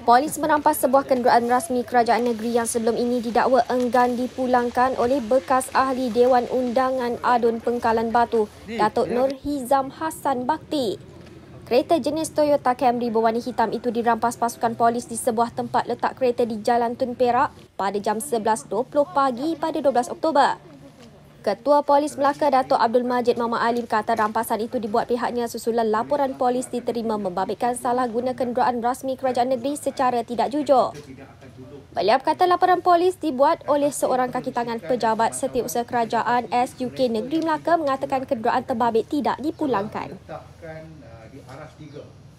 Polis merampas sebuah kenderaan rasmi kerajaan negeri yang sebelum ini didakwa enggan dipulangkan oleh bekas ahli Dewan Undangan Adun Pengkalan Batu, Datuk Nur Hizam Hassan Bakti. Kereta jenis Toyota Camry berwarna hitam itu dirampas pasukan polis di sebuah tempat letak kereta di Jalan Tun Perak pada jam 11.20 pagi pada 12 Oktober. Ketua Polis Melaka Datuk Abdul Majid Mama Alim kata rampasan itu dibuat pihaknya susulan laporan polis diterima membabitkan salah guna kenderaan rasmi kerajaan negeri secara tidak jujur. Beliau berkata laporan polis dibuat oleh seorang kaki tangan pejabat setiausaha kerajaan SUK Negeri Melaka mengatakan kenderaan terbabit tidak dipulangkan. Uh,